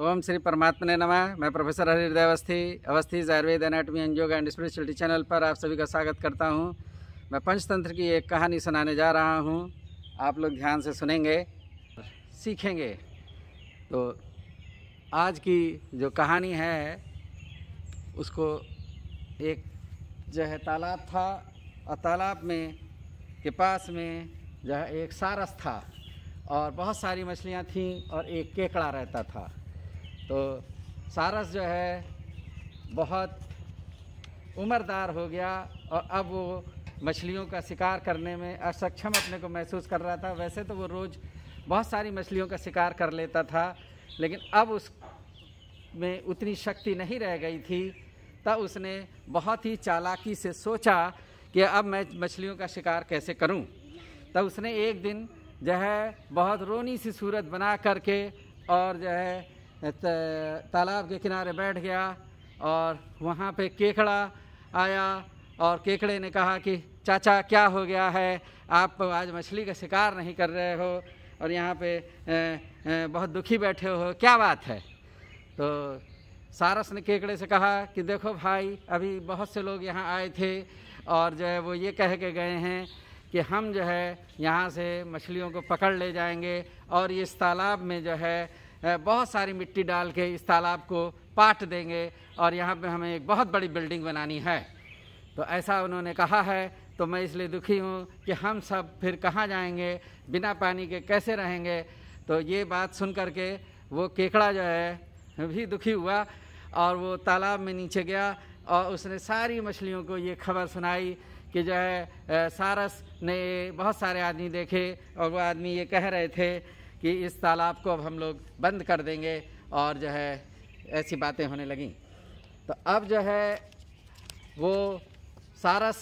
ओम श्री परमात्मा ने नमा मैं प्रोफेसर हरिदय अवस्थी अवस्थी आयुर्वेद एनाटमी एनजियोग एंड स्पिरिचुअलिटी चैनल पर आप सभी का स्वागत करता हूँ मैं पंचतंत्र की एक कहानी सुनाने जा रहा हूँ आप लोग ध्यान से सुनेंगे सीखेंगे तो आज की जो कहानी है उसको एक जो है तालाब था और तालाब में के पास में जो है एक सारस था और बहुत सारी मछलियाँ थीं और एक केकड़ा रहता था तो सारस जो है बहुत उम्रदार हो गया और अब वो मछलियों का शिकार करने में असक्षम अपने को महसूस कर रहा था वैसे तो वो रोज़ बहुत सारी मछलियों का शिकार कर लेता था लेकिन अब उस में उतनी शक्ति नहीं रह गई थी तब उसने बहुत ही चालाकी से सोचा कि अब मैं मछलियों का शिकार कैसे करूं तब उसने एक दिन जो है बहुत रोनी सी सूरत बना करके और जो है तालाब के किनारे बैठ गया और वहाँ पे केकड़ा आया और केकड़े ने कहा कि चाचा क्या हो गया है आप आज मछली का शिकार नहीं कर रहे हो और यहाँ पे बहुत दुखी बैठे हो क्या बात है तो सारस ने केकड़े से कहा कि देखो भाई अभी बहुत से लोग यहाँ आए थे और जो है वो ये कह के गए हैं कि हम जो है यहाँ से मछलियों को पकड़ ले जाएंगे और इस तालाब में जो है बहुत सारी मिट्टी डाल के इस तालाब को पाट देंगे और यहाँ पे हमें एक बहुत बड़ी बिल्डिंग बनानी है तो ऐसा उन्होंने कहा है तो मैं इसलिए दुखी हूँ कि हम सब फिर कहाँ जाएंगे बिना पानी के कैसे रहेंगे तो ये बात सुन कर के वो केकड़ा जो है भी दुखी हुआ और वो तालाब में नीचे गया और उसने सारी मछलियों को ये खबर सुनाई कि जो है सारस ने बहुत सारे आदमी देखे और वो आदमी ये कह रहे थे कि इस तालाब को अब हम लोग बंद कर देंगे और जो है ऐसी बातें होने लगी तो अब जो है वो सारस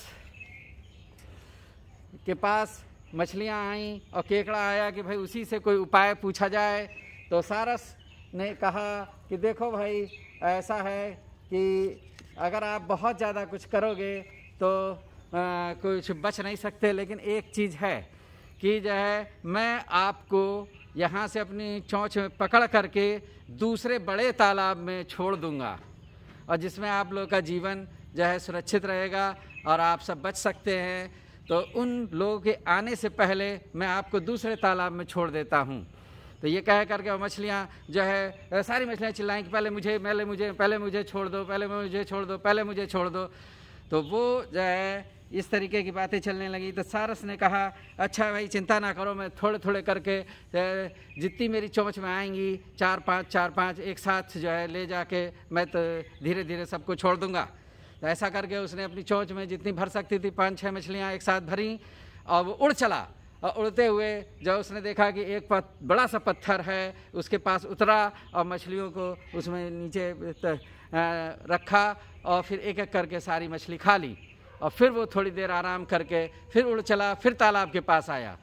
के पास मछलियाँ आईं और केकड़ा आया कि भाई उसी से कोई उपाय पूछा जाए तो सारस ने कहा कि देखो भाई ऐसा है कि अगर आप बहुत ज़्यादा कुछ करोगे तो आ, कुछ बच नहीं सकते लेकिन एक चीज़ है कि जो है मैं आपको यहाँ से अपनी में पकड़ करके दूसरे बड़े तालाब में छोड़ दूंगा और जिसमें आप लोग का जीवन जो है सुरक्षित रहेगा और आप सब बच सकते हैं तो उन लोगों के आने से पहले मैं आपको दूसरे तालाब में छोड़ देता हूँ तो ये कह करके वो मछलियाँ जो है सारी मछलियाँ चिल्लाएँ कि पहले मुझे पहले मुझे पहले मुझे छोड़ दो पहले मुझे छोड़ दो पहले मुझे छोड़ दो तो वो जो है इस तरीके की बातें चलने लगी तो सारस ने कहा अच्छा भाई चिंता ना करो मैं थोड़े थोड़े करके जितनी मेरी चोंच में आएंगी चार पाँच चार पाँच एक साथ जो है ले जाके मैं तो धीरे धीरे सबको छोड़ दूंगा तो ऐसा करके उसने अपनी चोंच में जितनी भर सकती थी पाँच छः मछलियाँ एक साथ भरी और वो उड़ चला और उड़ते हुए जब उसने देखा कि एक पत, बड़ा सा पत्थर है उसके पास उतरा और मछलियों को उसमें नीचे रखा और फिर एक एक करके सारी मछली खा ली और फिर वो थोड़ी देर आराम करके फिर उड़ चला फिर तालाब के पास आया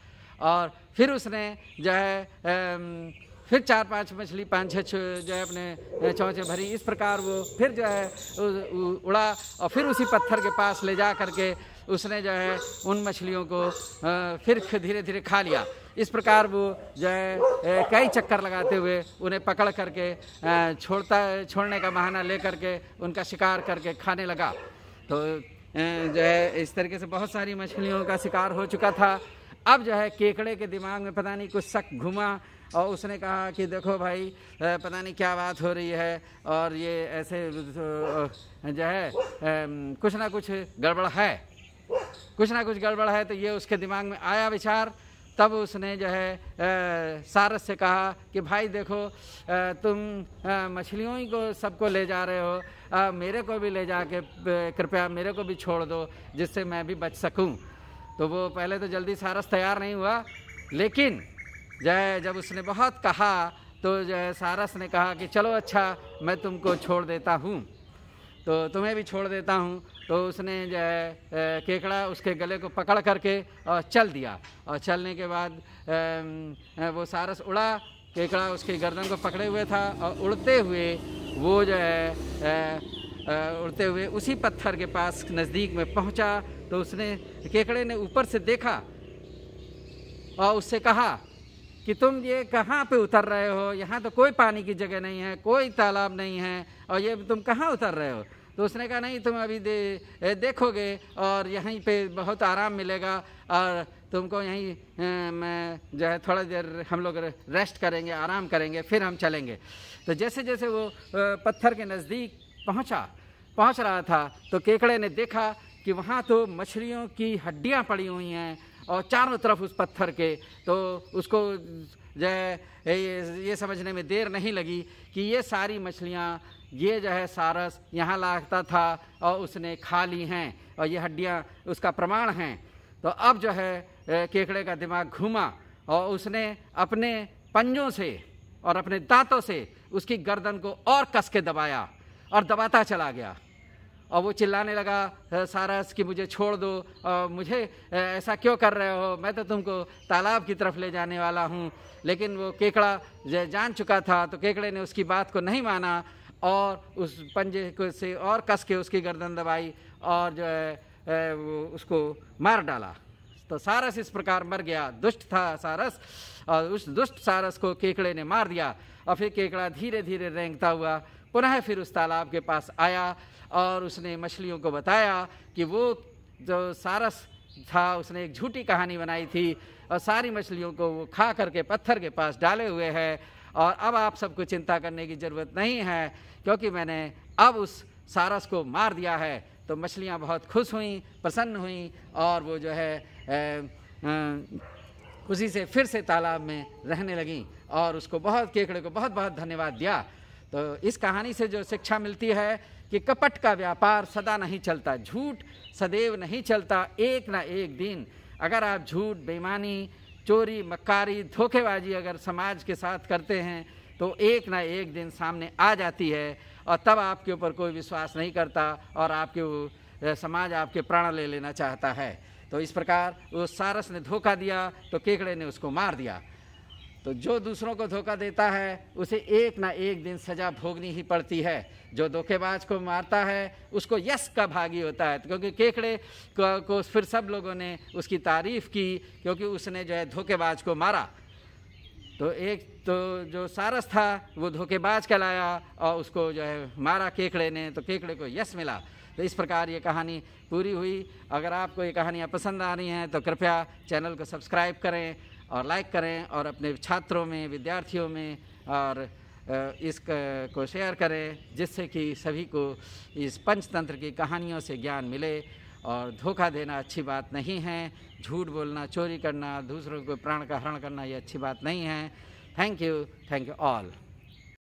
और फिर उसने जो है फिर चार पांच मछली पाँच छः जो है अपने चौंचे भरी इस प्रकार वो फिर जो है उड़ा और फिर उसी पत्थर के पास ले जा करके उसने जो है उन मछलियों को फिर धीरे धीरे खा लिया इस प्रकार वो जो है कई चक्कर लगाते हुए उन्हें पकड़ करके छोड़ता छोड़ने का बहाना ले करके उनका शिकार करके खाने लगा तो जो है इस तरीके से बहुत सारी मछलियों का शिकार हो चुका था अब जो है केकड़े के दिमाग में पता नहीं कुछ शक घुमा और उसने कहा कि देखो भाई पता नहीं क्या बात हो रही है और ये ऐसे जो है कुछ ना कुछ गड़बड़ है कुछ ना कुछ गड़बड़ है तो ये उसके दिमाग में आया विचार तब उसने जो है सारस से कहा कि भाई देखो तुम मछलियों ही को सबको ले जा रहे हो मेरे को भी ले जा के कृपया मेरे को भी छोड़ दो जिससे मैं भी बच सकूं तो वो पहले तो जल्दी सारस तैयार नहीं हुआ लेकिन जो है जब उसने बहुत कहा तो जो है सारस ने कहा कि चलो अच्छा मैं तुमको छोड़ देता हूँ तो तुम्हें भी छोड़ देता हूँ तो उसने जो है केकड़ा उसके गले को पकड़ करके और चल दिया और चलने के बाद वो सारस उड़ा केकड़ा उसके गर्दन को पकड़े हुए था और उड़ते हुए वो जो है उड़ते हुए उसी पत्थर के पास नज़दीक में पहुंचा तो उसने केकड़े ने ऊपर से देखा और उससे कहा कि तुम ये कहाँ पे उतर रहे हो यहाँ तो कोई पानी की जगह नहीं है कोई तालाब नहीं है और ये तुम कहाँ उतर रहे हो तो उसने कहा नहीं तुम अभी दे देखोगे और यहीं पे बहुत आराम मिलेगा और तुमको यहीं मैं जो है थोड़ा देर हम लोग रेस्ट करेंगे आराम करेंगे फिर हम चलेंगे तो जैसे जैसे वो पत्थर के नज़दीक पहुंचा पहुंच रहा था तो केकड़े ने देखा कि वहाँ तो मछलियों की हड्डियाँ पड़ी हुई हैं और चारों तरफ उस पत्थर के तो उसको जो है ये समझने में देर नहीं लगी कि ये सारी मछलियाँ ये जो है सारस यहाँ लागता था और उसने खा ली हैं और ये हड्डियाँ उसका प्रमाण हैं तो अब जो है केकड़े का दिमाग घूमा और उसने अपने पंजों से और अपने दांतों से उसकी गर्दन को और कस के दबाया और दबाता चला गया और वो चिल्लाने लगा सारस कि मुझे छोड़ दो और मुझे ऐसा क्यों कर रहे हो मैं तो तुमको तालाब की तरफ ले जाने वाला हूँ लेकिन वो केकड़ा जान चुका था तो केकड़े ने उसकी बात को नहीं माना और उस पंजे को से और कस के उसकी गर्दन दबाई और जो है उसको मार डाला तो सारस इस प्रकार मर गया दुष्ट था सारस और उस दुष्ट सारस को केकड़े ने मार दिया और फिर केकड़ा धीरे धीरे रेंगता हुआ पुनः फिर उस तालाब के पास आया और उसने मछलियों को बताया कि वो जो सारस था उसने एक झूठी कहानी बनाई थी और सारी मछलियों को वो खा करके पत्थर के पास डाले हुए है और अब आप सबको चिंता करने की ज़रूरत नहीं है क्योंकि मैंने अब उस सारस को मार दिया है तो मछलियाँ बहुत खुश हुई प्रसन्न हुई और वो जो है ए, ए, उसी से फिर से तालाब में रहने लगी और उसको बहुत केकड़े को बहुत बहुत धन्यवाद दिया तो इस कहानी से जो शिक्षा मिलती है कि कपट का व्यापार सदा नहीं चलता झूठ सदैव नहीं चलता एक ना एक दिन अगर आप झूठ बेईमानी चोरी मक्कारी धोखेबाजी अगर समाज के साथ करते हैं तो एक ना एक दिन सामने आ जाती है और तब आपके ऊपर कोई विश्वास नहीं करता और आपके समाज आपके प्राण ले लेना चाहता है तो इस प्रकार उस सारस ने धोखा दिया तो केकड़े ने उसको मार दिया तो जो दूसरों को धोखा देता है उसे एक ना एक दिन सजा भोगनी ही पड़ती है जो धोखेबाज को मारता है उसको यश का भागी होता है तो क्योंकि केकड़े को, को फिर सब लोगों ने उसकी तारीफ की क्योंकि उसने जो है धोखेबाज को मारा तो एक तो जो सारस था वो धोखेबाज कहलाया और उसको जो है मारा केकड़े ने तो केकड़े को यश मिला तो इस प्रकार ये कहानी पूरी हुई अगर आपको ये कहानियाँ पसंद आ रही हैं तो कृपया चैनल को सब्सक्राइब करें और लाइक करें और अपने छात्रों में विद्यार्थियों में और इस को शेयर करें जिससे कि सभी को इस पंचतंत्र की कहानियों से ज्ञान मिले और धोखा देना अच्छी बात नहीं है झूठ बोलना चोरी करना दूसरों को प्राण का हरण करना ये अच्छी बात नहीं है thank you thank you all